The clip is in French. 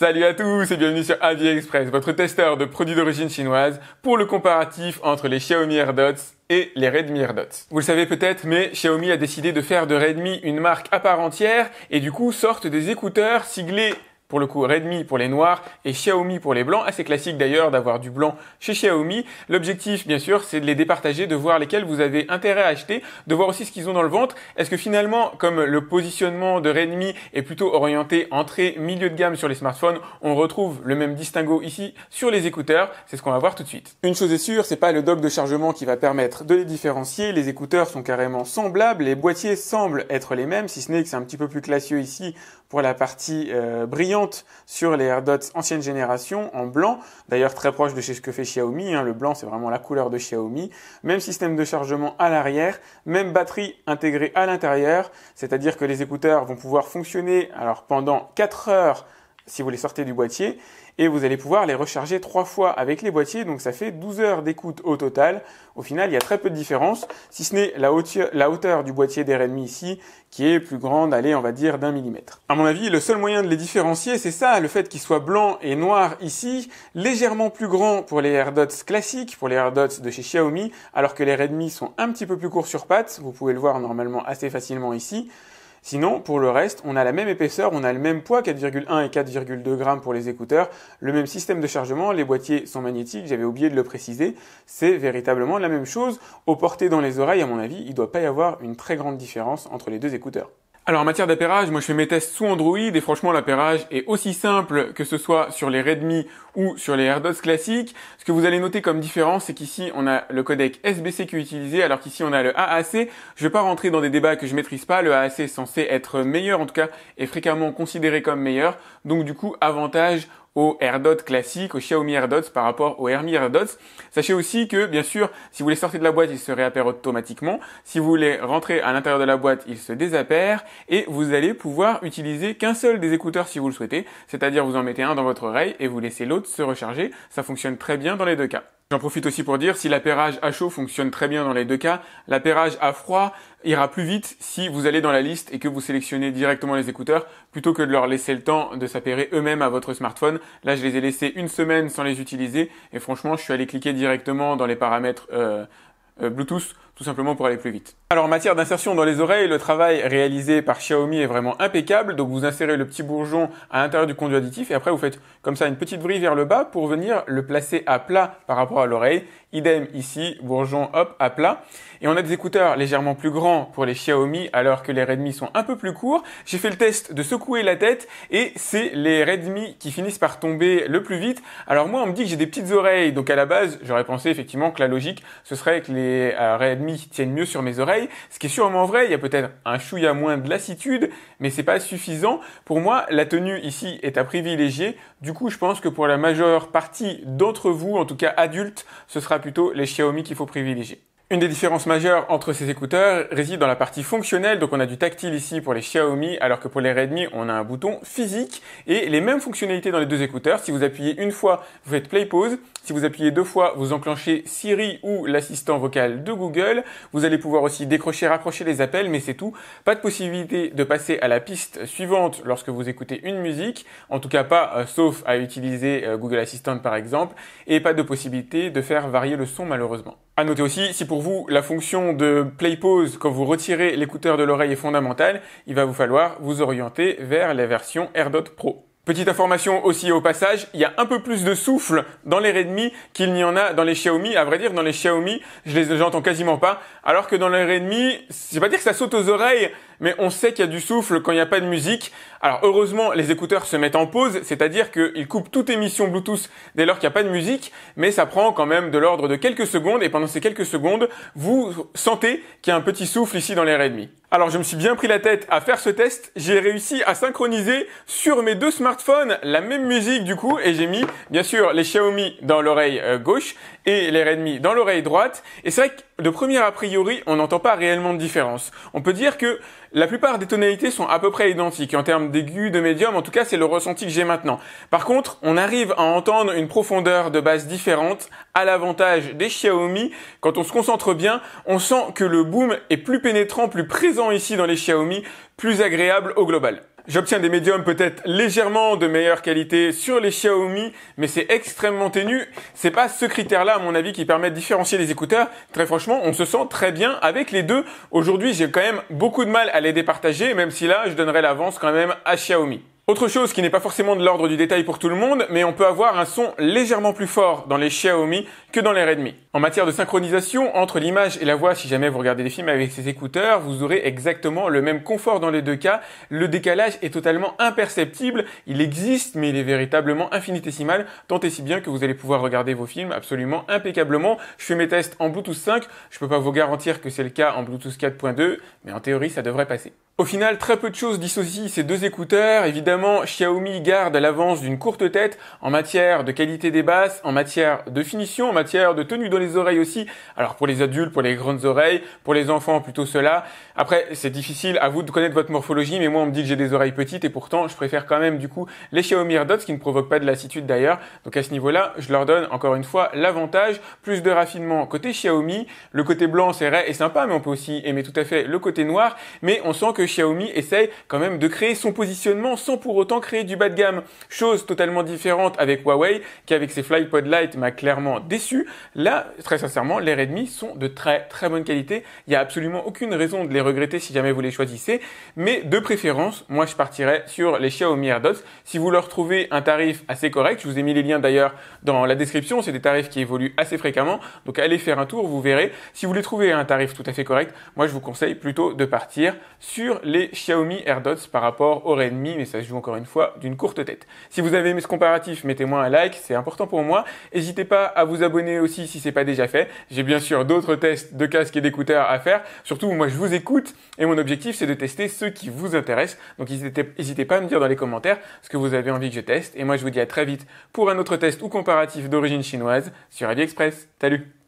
Salut à tous et bienvenue sur Aviexpress, Express, votre testeur de produits d'origine chinoise pour le comparatif entre les Xiaomi AirDots et les Redmi AirDots. Vous le savez peut-être, mais Xiaomi a décidé de faire de Redmi une marque à part entière et du coup sortent des écouteurs siglés pour le coup Redmi pour les noirs et Xiaomi pour les blancs. Assez classique d'ailleurs d'avoir du blanc chez Xiaomi. L'objectif bien sûr c'est de les départager, de voir lesquels vous avez intérêt à acheter, de voir aussi ce qu'ils ont dans le ventre. Est-ce que finalement comme le positionnement de Redmi est plutôt orienté entrée, milieu de gamme sur les smartphones, on retrouve le même distinguo ici sur les écouteurs C'est ce qu'on va voir tout de suite. Une chose est sûre, c'est pas le dock de chargement qui va permettre de les différencier. Les écouteurs sont carrément semblables, les boîtiers semblent être les mêmes, si ce n'est que c'est un petit peu plus classieux ici pour la partie euh, brillante sur les AirDots ancienne génération en blanc, d'ailleurs très proche de chez ce que fait Xiaomi, hein. le blanc c'est vraiment la couleur de Xiaomi, même système de chargement à l'arrière, même batterie intégrée à l'intérieur, c'est-à-dire que les écouteurs vont pouvoir fonctionner alors pendant 4 heures si vous les sortez du boîtier et vous allez pouvoir les recharger trois fois avec les boîtiers. Donc ça fait 12 heures d'écoute au total. Au final, il y a très peu de différence, si ce n'est la, hauteur, du boîtier Redmi ici qui est plus grande, allez, on va dire d'un millimètre. À mon avis, le seul moyen de les différencier, c'est ça, le fait qu'ils soient blancs et noirs ici, légèrement plus grands pour les AirDots classiques, pour les AirDots de chez Xiaomi, alors que les Redmi sont un petit peu plus courts sur pattes. Vous pouvez le voir normalement assez facilement ici. Sinon, pour le reste, on a la même épaisseur, on a le même poids, 4,1 et 4,2 grammes pour les écouteurs, le même système de chargement, les boîtiers sont magnétiques, j'avais oublié de le préciser, c'est véritablement la même chose. Au porté dans les oreilles, à mon avis, il ne doit pas y avoir une très grande différence entre les deux écouteurs. Alors en matière d'appairage, moi je fais mes tests sous Android et franchement l'appairage est aussi simple que ce soit sur les Redmi ou sur les AirDots classiques. Ce que vous allez noter comme différence, c'est qu'ici on a le codec SBC qui est utilisé alors qu'ici on a le AAC. Je ne vais pas rentrer dans des débats que je maîtrise pas, le AAC est censé être meilleur en tout cas est fréquemment considéré comme meilleur. Donc du coup, avantage au AirDot classique, au Xiaomi AirDots par rapport au Hermi AirDots. Sachez aussi que, bien sûr, si vous les sortez de la boîte, ils se réappairent automatiquement. Si vous les rentrez à l'intérieur de la boîte, ils se désappairent et vous allez pouvoir utiliser qu'un seul des écouteurs si vous le souhaitez. C'est-à-dire vous en mettez un dans votre oreille et vous laissez l'autre se recharger. Ça fonctionne très bien dans les deux cas. J'en profite aussi pour dire, si l'appairage à chaud fonctionne très bien dans les deux cas, l'appairage à froid ira plus vite si vous allez dans la liste et que vous sélectionnez directement les écouteurs plutôt que de leur laisser le temps de s'appairer eux-mêmes à votre smartphone. Là, je les ai laissés une semaine sans les utiliser et franchement, je suis allé cliquer directement dans les paramètres euh, euh, Bluetooth tout simplement pour aller plus vite. Alors en matière d'insertion dans les oreilles, le travail réalisé par Xiaomi est vraiment impeccable. Donc vous insérez le petit bourgeon à l'intérieur du conduit additif et après vous faites comme ça une petite vrille vers le bas pour venir le placer à plat par rapport à l'oreille. Idem ici, bourgeon hop à plat. Et on a des écouteurs légèrement plus grands pour les Xiaomi alors que les Redmi sont un peu plus courts. J'ai fait le test de secouer la tête et c'est les Redmi qui finissent par tomber le plus vite. Alors moi on me dit que j'ai des petites oreilles donc à la base j'aurais pensé effectivement que la logique ce serait que les euh, Redmi tiennent mieux sur mes oreilles, ce qui est sûrement vrai, il y a peut-être un chouïa moins de lassitude, mais c'est pas suffisant. Pour moi, la tenue ici est à privilégier. Du coup, je pense que pour la majeure partie d'entre vous, en tout cas adultes, ce sera plutôt les Xiaomi qu'il faut privilégier. Une des différences majeures entre ces écouteurs réside dans la partie fonctionnelle, donc on a du tactile ici pour les Xiaomi, alors que pour les Redmi, on a un bouton physique et les mêmes fonctionnalités dans les deux écouteurs. Si vous appuyez une fois, vous faites play pause. Si vous appuyez deux fois, vous enclenchez Siri ou l'assistant vocal de Google. Vous allez pouvoir aussi décrocher, raccrocher les appels, mais c'est tout. Pas de possibilité de passer à la piste suivante lorsque vous écoutez une musique. En tout cas pas, euh, sauf à utiliser euh, Google Assistant par exemple. Et pas de possibilité de faire varier le son malheureusement. À noter aussi, si pour vous la fonction de play pause quand vous retirez l'écouteur de l'oreille est fondamentale, il va vous falloir vous orienter vers la version AirDot Pro. Petite information aussi au passage, il y a un peu plus de souffle dans les Redmi qu'il n'y en a dans les Xiaomi. À vrai dire, dans les Xiaomi, je les entends quasiment pas. Alors que dans les Redmi, c'est pas dire que ça saute aux oreilles, mais on sait qu'il y a du souffle quand il n'y a pas de musique. Alors heureusement, les écouteurs se mettent en pause, c'est-à-dire qu'ils coupent toute émission Bluetooth dès lors qu'il n'y a pas de musique, mais ça prend quand même de l'ordre de quelques secondes, et pendant ces quelques secondes, vous sentez qu'il y a un petit souffle ici dans l'air et demi. Alors je me suis bien pris la tête à faire ce test, j'ai réussi à synchroniser sur mes deux smartphones la même musique du coup, et j'ai mis bien sûr les Xiaomi dans l'oreille euh, gauche, et l'air ennemi dans l'oreille droite. Et c'est vrai que de première a priori, on n'entend pas réellement de différence. On peut dire que la plupart des tonalités sont à peu près identiques en termes d'aigu, de médium. En tout cas, c'est le ressenti que j'ai maintenant. Par contre, on arrive à entendre une profondeur de base différente à l'avantage des Xiaomi. Quand on se concentre bien, on sent que le boom est plus pénétrant, plus présent ici dans les Xiaomi, plus agréable au global. J'obtiens des médiums peut-être légèrement de meilleure qualité sur les Xiaomi, mais c'est extrêmement ténu. C'est pas ce critère-là, à mon avis, qui permet de différencier les écouteurs. Très franchement, on se sent très bien avec les deux. Aujourd'hui, j'ai quand même beaucoup de mal à les départager, même si là, je donnerais l'avance quand même à Xiaomi. Autre chose qui n'est pas forcément de l'ordre du détail pour tout le monde, mais on peut avoir un son légèrement plus fort dans les Xiaomi que dans les Redmi. En matière de synchronisation, entre l'image et la voix, si jamais vous regardez des films avec ces écouteurs, vous aurez exactement le même confort dans les deux cas. Le décalage est totalement imperceptible, il existe, mais il est véritablement infinitésimal, tant et si bien que vous allez pouvoir regarder vos films absolument impeccablement. Je fais mes tests en Bluetooth 5, je peux pas vous garantir que c'est le cas en Bluetooth 4.2, mais en théorie ça devrait passer. Au final, très peu de choses dissocient ces deux écouteurs. Évidemment, Xiaomi garde l'avance d'une courte tête en matière de qualité des basses, en matière de finition, en matière de tenue dans les oreilles aussi. Alors pour les adultes, pour les grandes oreilles, pour les enfants plutôt cela. Après, c'est difficile à vous de connaître votre morphologie, mais moi on me dit que j'ai des oreilles petites et pourtant je préfère quand même du coup les Xiaomi ce qui ne provoquent pas de lassitude d'ailleurs. Donc à ce niveau-là, je leur donne encore une fois l'avantage, plus de raffinement côté Xiaomi. Le côté blanc c'est vrai et sympa, mais on peut aussi aimer tout à fait le côté noir. Mais on sent que Xiaomi essaye quand même de créer son positionnement sans pour autant créer du bas de gamme. Chose totalement différente avec Huawei, qui avec ses FlyPod Lite m'a clairement déçu. Là, très sincèrement, les Redmi sont de très très bonne qualité. Il n'y a absolument aucune raison de les regretter si jamais vous les choisissez. Mais de préférence, moi je partirais sur les Xiaomi AirDots. Si vous leur trouvez un tarif assez correct, je vous ai mis les liens d'ailleurs dans la description, c'est des tarifs qui évoluent assez fréquemment. Donc allez faire un tour, vous verrez. Si vous les trouvez un tarif tout à fait correct, moi je vous conseille plutôt de partir sur les Xiaomi AirDots par rapport au Redmi, mais ça se joue encore une fois d'une courte tête. Si vous avez aimé ce comparatif, mettez-moi un like, c'est important pour moi. N'hésitez pas à vous abonner aussi si c'est pas déjà fait. J'ai bien sûr d'autres tests de casques et d'écouteurs à faire. Surtout, moi je vous écoute et mon objectif c'est de tester ceux qui vous intéressent. Donc n'hésitez pas à me dire dans les commentaires ce que vous avez envie que je teste. Et moi je vous dis à très vite pour un autre test ou comparatif d'origine chinoise sur AliExpress. Salut